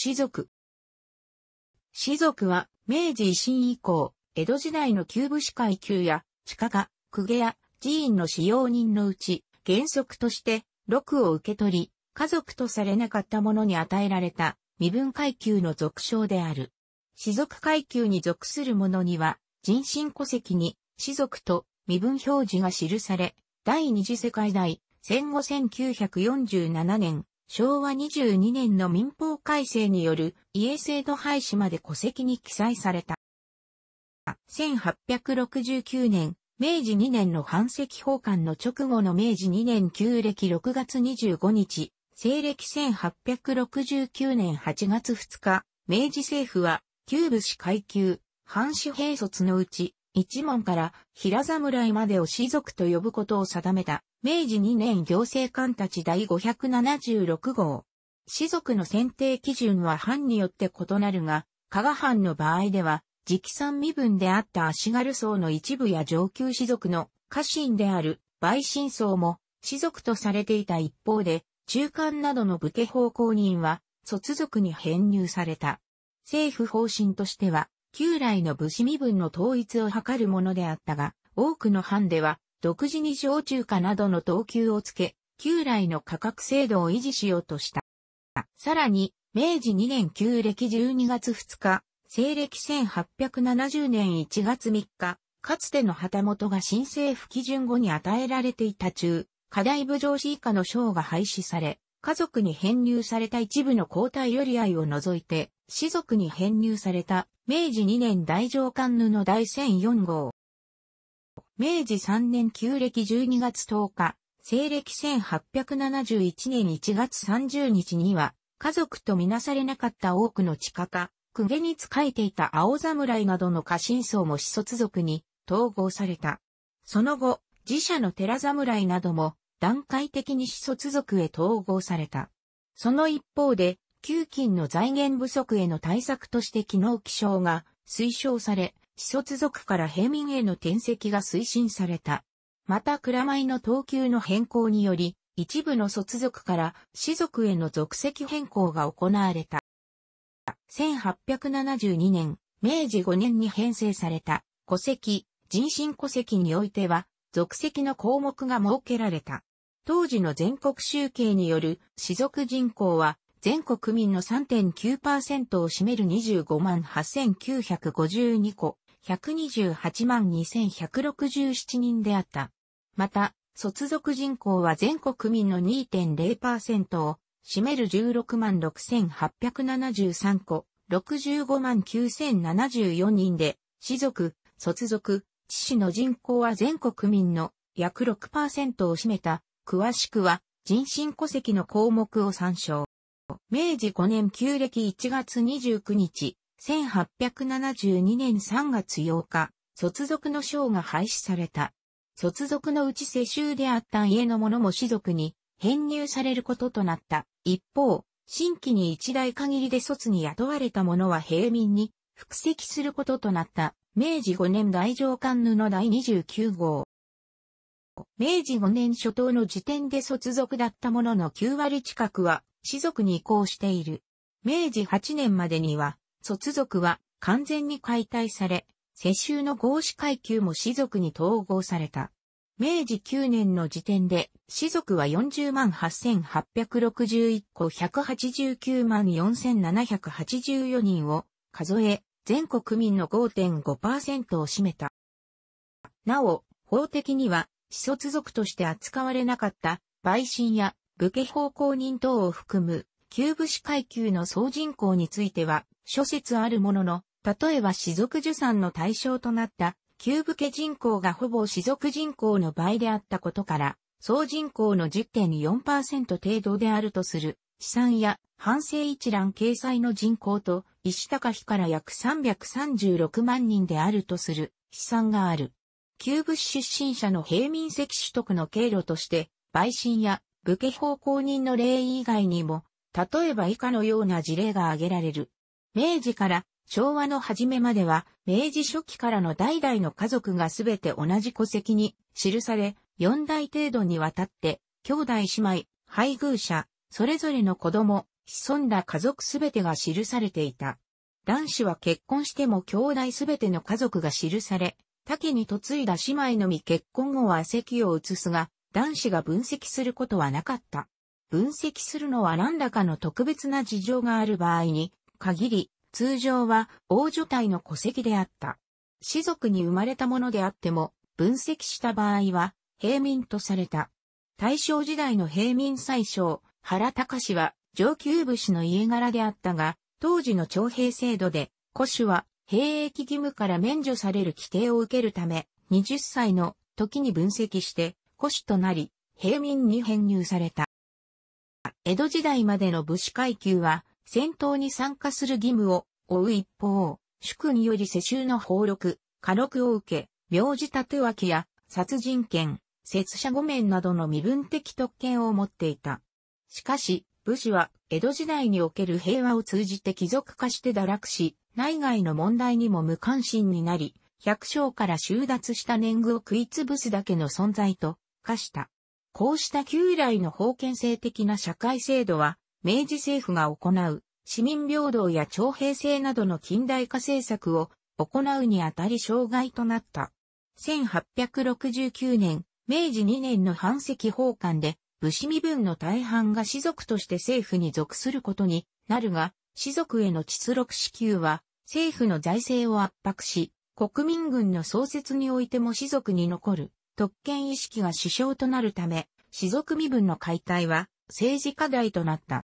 士族。士族は、明治維新以降、江戸時代の旧武士階級や、地下が、公家や、寺院の使用人のうち、原則として、禄を受け取り、家族とされなかった者に与えられた、身分階級の俗称である。士族階級に属する者には、人身戸籍に、士族と身分表示が記され、第二次世界大戦後1947年昭和22年の民法改正による家制度廃止まで戸籍に記載された。1869年、明治2年の反籍法官の直後の明治2年旧暦6月25日、西暦1869年8月2日、明治政府は、旧武士階級、藩士兵卒のうち、一門から平侍までを士族と呼ぶことを定めた。明治2年行政官たち第576号。士族の選定基準は藩によって異なるが、加賀藩の場合では、直参身分であった足軽層の一部や上級士族の家臣である陪臣層も士族とされていた一方で、中間などの武家奉公人は、卒族に編入された。政府方針としては、旧来の武士身分の統一を図るものであったが、多くの藩では、独自に小中華などの等級をつけ、旧来の価格制度を維持しようとした。さらに、明治2年旧暦12月2日、西暦1870年1月3日、かつての旗本が新政府基準後に与えられていた中、課題部上司以下の賞が廃止され、家族に編入された一部の交代寄り合いを除いて、士族に編入された明治2年大上官布第1004号。明治3年旧暦12月10日、西暦1871年1月30日には、家族とみなされなかった多くの地下家、公家に仕えていた青侍などの家臣層も子卒族に統合された。その後、自社の寺侍なども段階的に子卒族へ統合された。その一方で、給金の財源不足への対策として機能気象が推奨され、卒族から平民への転籍が推進された。また蔵米の等級の変更により、一部の卒族から士族への属籍変更が行われた。1872年、明治5年に編成された戸籍、人身戸籍においては、属籍の項目が設けられた。当時の全国集計による士族人口は、全国民の3.9%を占める25万8952個128万2167人であった。また、卒属人口は全国民の2.0%を占める16万6873個、65万9074人で、士族、卒族、知事の人口は全国民の約6%を占めた、詳しくは人身戸籍の項目を参照。明治5年旧暦1月29日、1872年3月8日、卒族の章が廃止された。卒族のうち世襲であった家の者も士族に編入されることとなった。一方、新規に一代限りで卒に雇われた者は平民に復籍することとなった。明治5年大上官布の第29号。明治5年初頭の時点で卒族だった者の9割近くは士族に移行している。明治8年までには卒族は完全に解体され、世襲の合資階級も士族に統合された。明治9年の時点で、士族は40万8861個189万4784人を数え、全国民の5.5%を占めた。なお、法的には、子卒族として扱われなかった、陪審や武家奉公人等を含む、旧武士階級の総人口については、諸説あるものの、例えば氏族受産の対象となった、旧武家人口がほぼ氏族人口の倍であったことから、総人口の10.4%程度であるとする、資産や反省一覧掲載の人口と、石高比から約336万人であるとする、資産がある。旧武士出身者の平民籍取得の経路として、陪臣や武家法公人の例以外にも、例えば以下のような事例が挙げられる。明治から昭和の初めまでは、明治初期からの代々の家族がすべて同じ戸籍に記され、4代程度にわたって、兄弟姉妹、配偶者、それぞれの子供、潜んだ家族すべてが記されていた。男子は結婚しても兄弟すべての家族が記され、他家に嫁いだ姉妹のみ結婚後は席を移すが、男子が分析することはなかった。分析するのは何らかの特別な事情がある場合に、限り、通常は王女体の戸籍であった。士族に生まれたものであっても、分析した場合は、平民とされた。大正時代の平民最小、原隆は上級武士の家柄であったが、当時の徴兵制度で、古種は兵役義務から免除される規定を受けるため、20歳の時に分析して、古種となり、平民に編入された。江戸時代までの武士階級は、戦闘に参加する義務を負う一方、主君より世襲の放録、家禄を受け、名字立脇や殺人権、拙者御免などの身分的特権を持っていた。しかし、武士は江戸時代における平和を通じて貴族化して堕落し、内外の問題にも無関心になり、百姓から収奪した年貢を食い潰すだけの存在と化した。こうした旧来の封建制的な社会制度は、明治政府が行う市民平等や徴兵制などの近代化政策を行うにあたり障害となった。1869年、明治2年の反籍奉還で、武士身分の大半が士族として政府に属することになるが、士族への秩力支給は政府の財政を圧迫し、国民軍の創設においても士族に残る特権意識が首相となるため、士族身分の解体は政治課題となった。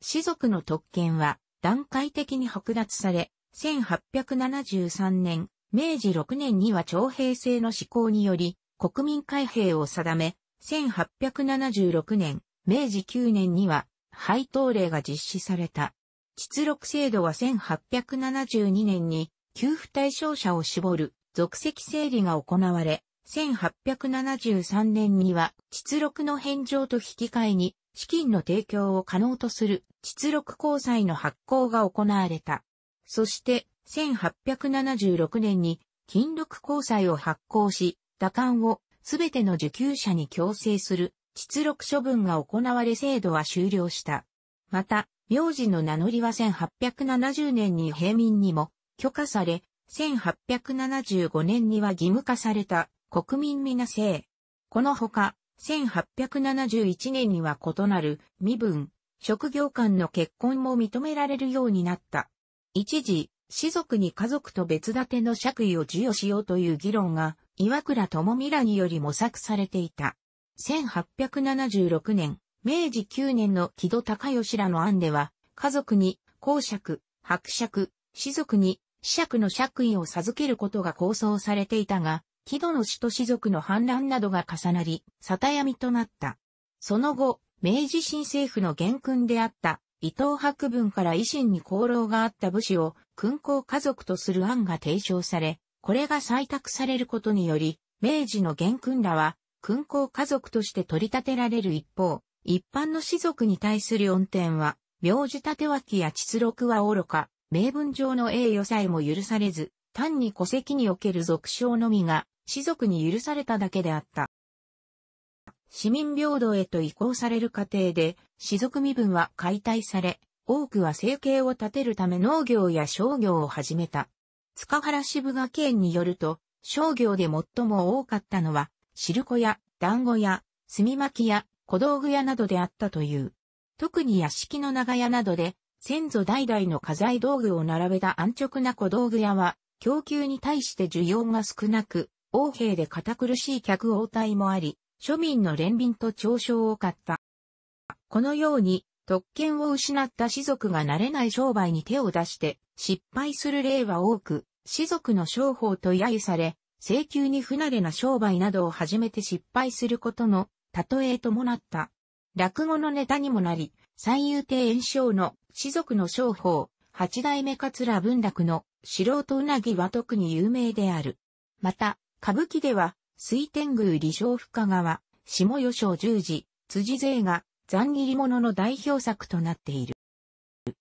士族の特権は段階的に剥奪され、1873年、明治6年には徴兵制の施行により、国民開閉を定め、1876年、明治9年には、配当令が実施された。出録制度は1872年に、給付対象者を絞る、属籍整理が行われ、1873年には、実録の返上と引き換えに、資金の提供を可能とする、実録交際の発行が行われた。そして、1876年に、金録交際を発行し、打艦をすべての受給者に強制する、実録処分が行われ制度は終了した。また、名字の名乗りは1870年に平民にも許可され、1875年には義務化された国民皆姓。このほか、1871年には異なる身分、職業間の結婚も認められるようになった。一時、士族に家族と別立ての爵位を授与しようという議論が、岩倉智美らにより模索されていた。1876年、明治9年の木戸高義らの案では、家族に公爵、伯爵、士族に子爵の爵位を授けることが構想されていたが、木戸の使と氏族の反乱などが重なり、沙汰闇となった。その後、明治新政府の元勲であった伊藤博文から維新に功労があった武士を勲功家族とする案が提唱され、これが採択されることにより、明治の元勲らは勲功家族として取り立てられる一方、一般の士族に対する恩典は、名字立脇や実録は愚か、名分上の栄誉さえも許されず、単に戸籍における俗称のみが士族に許されただけであった。市民平等へと移行される過程で、士族身分は解体され、多くは生計を立てるため農業や商業を始めた。塚原支部が県によると、商業で最も多かったのは、汁粉や団子屋、炭巻き屋、小道具屋などであったという。特に屋敷の長屋などで、先祖代々の家財道具を並べた安直な小道具屋は、供給に対して需要が少なく、王兵で堅苦しい客応対もあり、庶民の憐憫と嘲笑を買った。このように、特権を失った士族が慣れない商売に手を出して失敗する例は多く、士族の商法と揶揄され、請求に不慣れな商売などを始めて失敗することの例えともなった。落語のネタにもなり、三遊亭炎章の士族の商法、八代目桂文楽の素人うなぎは特に有名である。また、歌舞伎では、水天宮李昌深川、下吉章十字、辻勢が、残切り物の代表作となっている。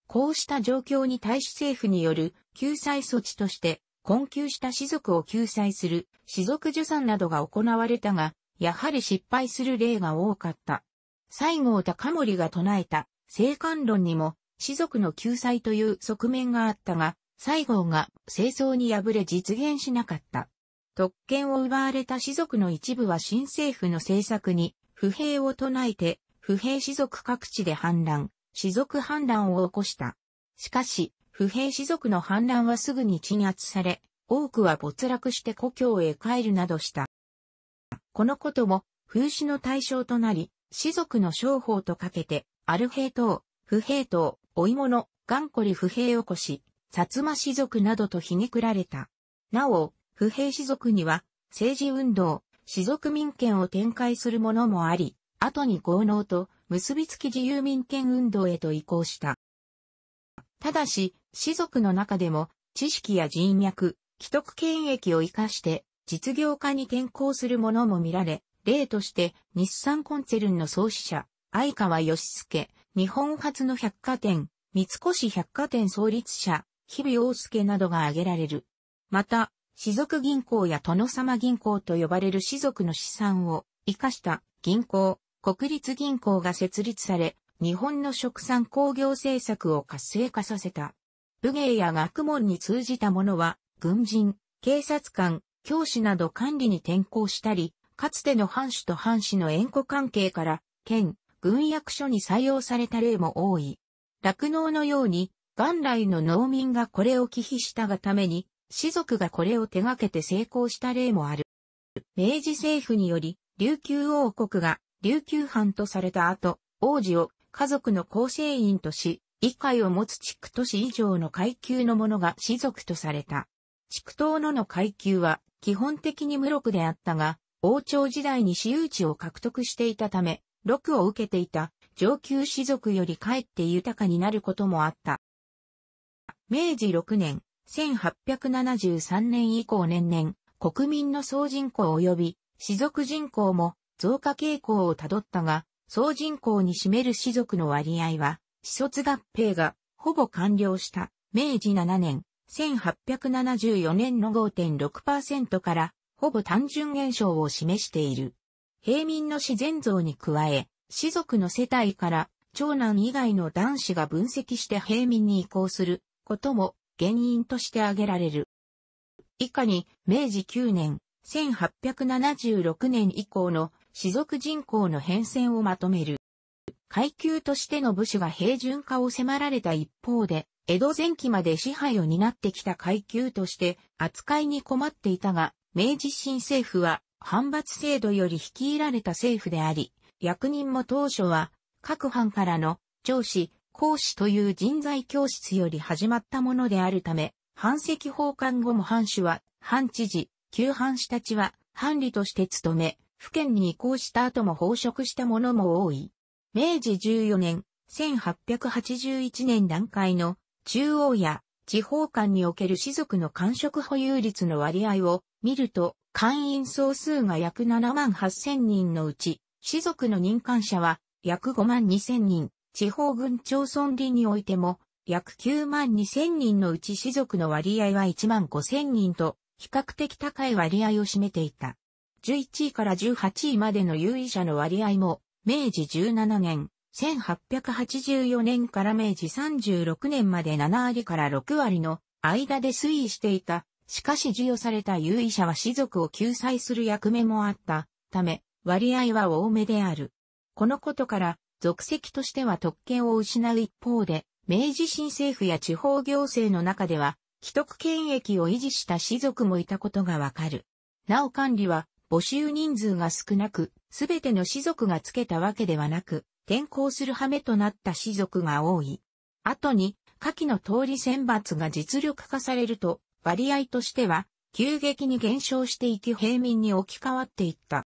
こうした状況に対し政府による救済措置として、困窮した士族を救済する、士族助産などが行われたが、やはり失敗する例が多かった。西郷隆盛が唱えた、生還論にも、士族の救済という側面があったが、西郷が清掃に敗れ実現しなかった。特権を奪われた士族の一部は新政府の政策に不平を唱えて、不平士族各地で反乱、士族反乱を起こした。しかし、不平士族の反乱はすぐに鎮圧され、多くは没落して故郷へ帰るなどした。このことも、風刺の対象となり、士族の商法とかけて、アル兵等、不平等、追い物、頑固り不平を起こし、薩摩士族などとひねくられた。なお、不平士族には、政治運動、士族民権を展開するものもあり、後に豪農と結びつき自由民権運動へと移行した。ただし、士族の中でも、知識や人脈、既得権益を活かして、実業家に転向するものも見られ、例として、日産コンツェルンの創始者、相川義介、日本初の百貨店、三越百貨店創立者、日々大介などが挙げられる。また、士族銀行や殿様銀行と呼ばれる士族の資産を生かした銀行、国立銀行が設立され、日本の食産工業政策を活性化させた。武芸や学問に通じた者は、軍人、警察官、教師など管理に転校したり、かつての藩主と藩士の縁故関係から、県、軍役所に採用された例も多い。落農のように、元来の農民がこれを忌避したがために、士族がこれを手掛けて成功した例もある。明治政府により、琉球王国が琉球藩とされた後、王子を家族の構成員とし、理解を持つ地区都市以上の階級の者が士族とされた。地区党のの階級は基本的に無禄であったが、王朝時代に私有地を獲得していたため、禄を受けていた上級士族よりかえって豊かになることもあった。明治6年、1873年以降年々、国民の総人口及び、士族人口も増加傾向をたどったが、総人口に占める士族の割合は、私卒合併がほぼ完了した明治7年、1874年の5.6%からほぼ単純減少を示している。平民の自然増に加え、士族の世帯から長男以外の男子が分析して平民に移行することも原因として挙げられる。以下に、明治9年、1876年以降の士族人口の変遷をまとめる。階級としての武士が平準化を迫られた一方で、江戸前期まで支配を担ってきた階級として扱いに困っていたが、明治新政府は反罰制度より率いられた政府であり、役人も当初は各藩からの上司、講師という人材教室より始まったものであるため、藩籍奉還後も藩主は、藩知事、旧藩士たちは、藩理として務め、府県に移行した後も奉職したものも多い。明治14年、1881年段階の中央や地方官における士族の官職保有率の割合を見ると、会員総数が約7万8千人のうち、士族の任官者は約5万2千人、地方郡町村里においても、約9万2千人のうち士族の割合は1万5千人と、比較的高い割合を占めていた。11位から18位までの有意者の割合も、明治17年、1884年から明治36年まで7割から6割の間で推移していた。しかし授与された有意者は士族を救済する役目もあったため、割合は多めである。このことから、属籍としては特権を失う一方で、明治新政府や地方行政の中では、既得権益を維持した士族もいたことがわかる。なお管理は、募集人数が少なく、すべての士族がつけたわけではなく、転校する羽目となった士族が多い。後に、下記の通り選抜が実力化されると、割合としては、急激に減少していき平民に置き換わっていった。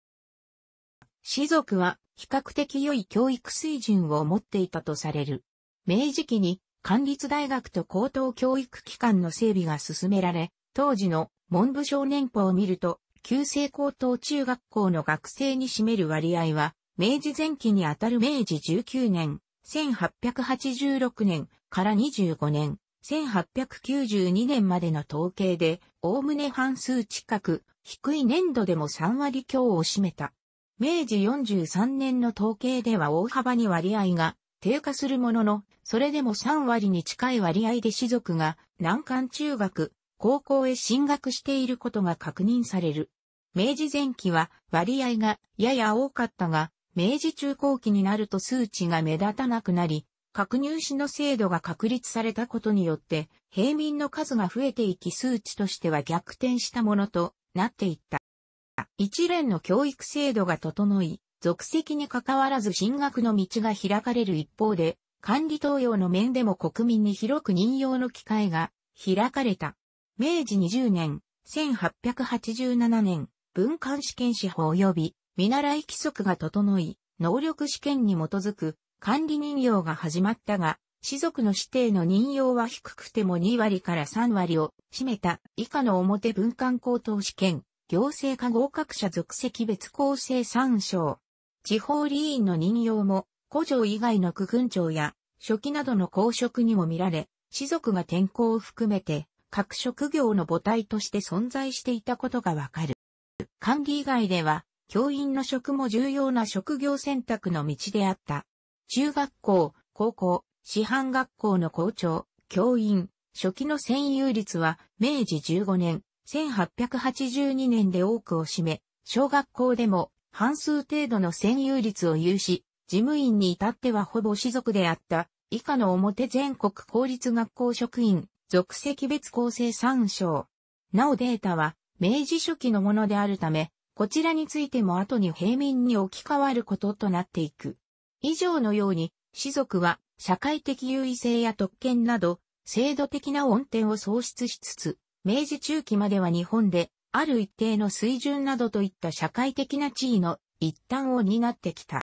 士族は、比較的良い教育水準を持っていたとされる。明治期に管立大学と高等教育機関の整備が進められ、当時の文部省年法を見ると、旧制高等中学校の学生に占める割合は、明治前期にあたる明治19年、1886年から25年、1892年までの統計で、おおむね半数近く、低い年度でも3割強を占めた。明治43年の統計では大幅に割合が低下するものの、それでも3割に近い割合で士族が難関中学、高校へ進学していることが確認される。明治前期は割合がやや多かったが、明治中後期になると数値が目立たなくなり、確入試の制度が確立されたことによって、平民の数が増えていき数値としては逆転したものとなっていった。一連の教育制度が整い、属籍に関わらず進学の道が開かれる一方で、管理登用の面でも国民に広く任用の機会が開かれた。明治20年、1887年、文官試験司法及び見習い規則が整い、能力試験に基づく管理任用が始まったが、士族の指定の任用は低くても2割から3割を占めた以下の表文官高等試験、行政課合格者属籍別構成参照。地方理員の任用も、古城以外の区軍長や、初期などの公職にも見られ、士族が転校を含めて、各職業の母体として存在していたことがわかる。管理以外では、教員の職も重要な職業選択の道であった。中学校、高校、師範学校の校長、教員、初期の占有率は明治15年、1882年で多くを占め、小学校でも半数程度の占有率を有し、事務員に至ってはほぼ士族であった、以下の表全国公立学校職員、属籍別構成参照。なおデータは、明治初期のものであるため、こちらについても後に平民に置き換わることとなっていく。以上のように、士族は社会的優位性や特権など、制度的な恩典を創出しつつ、明治中期までは日本で、ある一定の水準などといった社会的な地位の一端を担ってきた。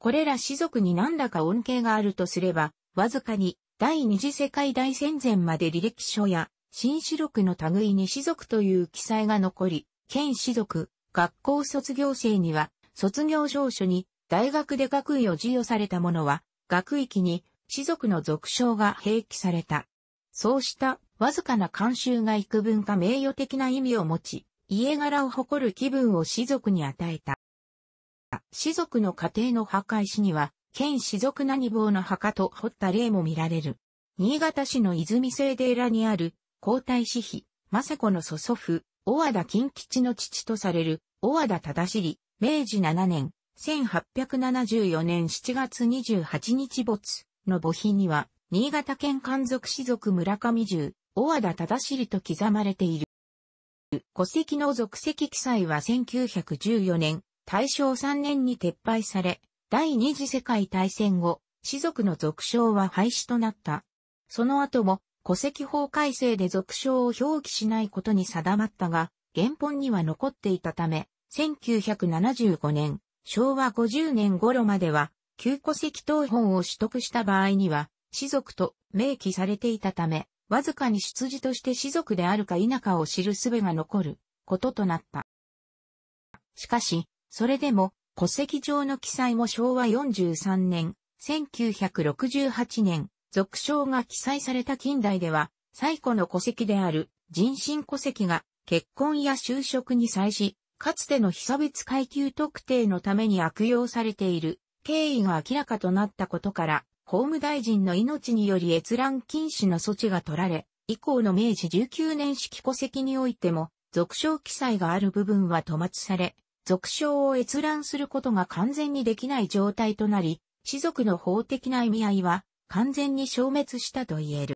これら士族に何らか恩恵があるとすれば、わずかに第二次世界大戦前まで履歴書や新士録の類に士族という記載が残り、県士族、学校卒業生には卒業証書に大学で学位を授与された者は、学域に士族の俗称が併記された。そうしたわずかな慣習が幾分か名誉的な意味を持ち、家柄を誇る気分を士族に与えた。士族の家庭の墓石には、県士族何坊の墓と掘った例も見られる。新潟市の泉聖寺にある、皇太子妃、政子の祖祖父、小和田金吉の父とされる、小和田忠尻、明治7年、1874年7月28日没の墓碑には、新潟県漢族士族村上重、小和田忠尻と刻まれている。戸籍の属籍記載は1914年、大正3年に撤廃され、第二次世界大戦後、士族の俗称は廃止となった。その後も、戸籍法改正で俗称を表記しないことに定まったが、原本には残っていたため、1975年、昭和50年頃までは、旧戸籍等本を取得した場合には、士族と明記されていたため、わずかに出自として士族であるか否かを知る術が残ることとなった。しかし、それでも戸籍上の記載も昭和43年、1968年、俗称が記載された近代では、最古の戸籍である人身戸籍が結婚や就職に際し、かつての被差別階級特定のために悪用されている経緯が明らかとなったことから、法務大臣の命により閲覧禁止の措置が取られ、以降の明治19年式戸籍においても、俗称記載がある部分は塗末され、俗称を閲覧することが完全にできない状態となり、士族の法的な意味合いは完全に消滅したと言える。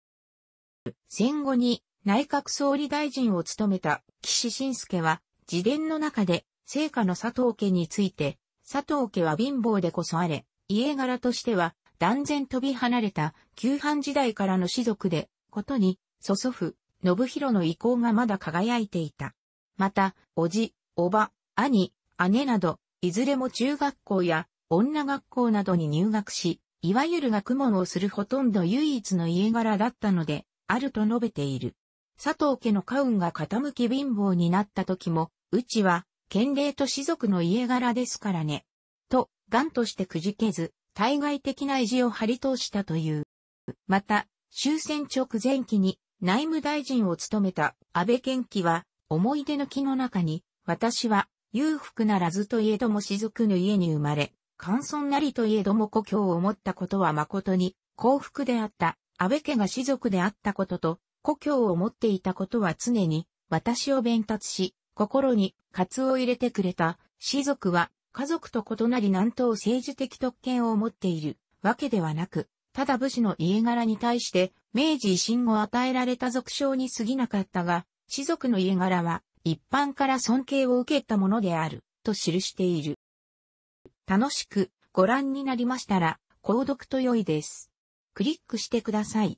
戦後に内閣総理大臣を務めた岸信介は自伝の中で成果の佐藤家について、佐藤家は貧乏でこそあれ、家柄としては断然飛び離れた旧藩時代からの士族で、ことに、祖祖父、信弘の意向がまだ輝いていた。また、おじ、おば、兄、姉など、いずれも中学校や女学校などに入学し、いわゆる学問をするほとんど唯一の家柄だったので、あると述べている。佐藤家の家運が傾き貧乏になった時も、うちは、県令と士族の家柄ですからね。と、頑としてくじけず、対外的な意地を張り通したという。また、終戦直前期に内務大臣を務めた安倍健貴は、思い出の木の中に、私は裕福ならずといえども雫の家に生まれ、簡素なりといえども故郷を持ったことは誠に幸福であった。安倍家が士族であったことと、故郷を持っていたことは常に私を弁達し、心に活を入れてくれた士族は家族と異なり南東政治的特権を持っているわけではなく、ただ武士の家柄に対して明治維新後与えられた俗称に過ぎなかったが、士族の家柄は一般から尊敬を受けたものである、と記している。楽しくご覧になりましたら、購読と良いです。クリックしてください。